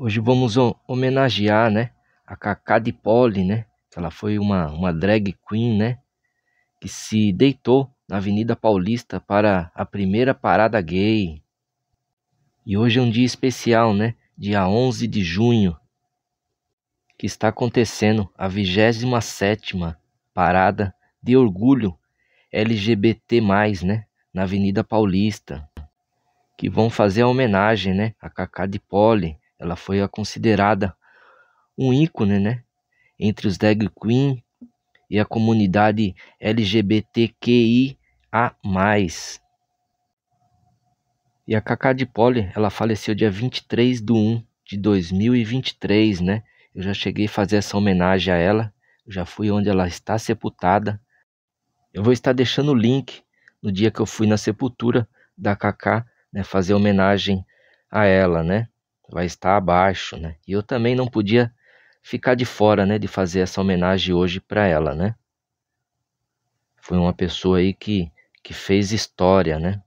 Hoje vamos homenagear, né, a Cacá de Poli, né? Ela foi uma, uma drag queen, né? Que se deitou na Avenida Paulista para a primeira parada gay. E hoje é um dia especial, né? Dia 11 de junho, que está acontecendo a 27ª parada de orgulho LGBT+, né? Na Avenida Paulista, que vão fazer a homenagem, né, a Cacá de Poli, ela foi considerada um ícone, né? Entre os drag queen e a comunidade LGBTQIA+. E a Cacá de Poli, ela faleceu dia 23 de 1 de 2023, né? Eu já cheguei a fazer essa homenagem a ela, eu já fui onde ela está sepultada. Eu vou estar deixando o link no dia que eu fui na sepultura da Cacá, né, fazer homenagem a ela, né? vai estar abaixo, né? E eu também não podia ficar de fora, né, de fazer essa homenagem hoje para ela, né? Foi uma pessoa aí que que fez história, né?